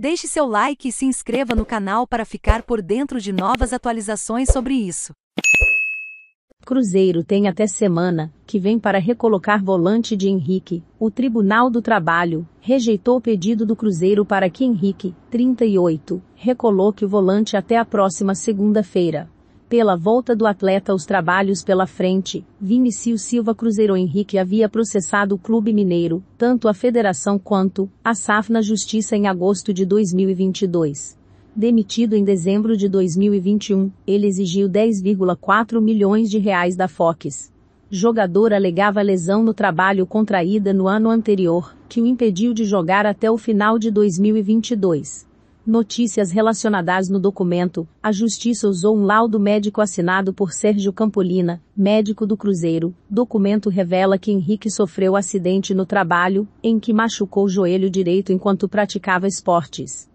Deixe seu like e se inscreva no canal para ficar por dentro de novas atualizações sobre isso. Cruzeiro tem até semana que vem para recolocar volante de Henrique. O Tribunal do Trabalho rejeitou o pedido do Cruzeiro para que Henrique, 38, recoloque o volante até a próxima segunda-feira. Pela volta do atleta aos trabalhos pela frente, Vinicius Silva Cruzeiro Henrique havia processado o Clube Mineiro, tanto a federação quanto a SAF na justiça em agosto de 2022. Demitido em dezembro de 2021, ele exigiu 10,4 milhões de reais da Fox. Jogador alegava lesão no trabalho contraída no ano anterior, que o impediu de jogar até o final de 2022. Notícias relacionadas no documento, a Justiça usou um laudo médico assinado por Sérgio Campolina, médico do Cruzeiro. Documento revela que Henrique sofreu acidente no trabalho, em que machucou o joelho direito enquanto praticava esportes.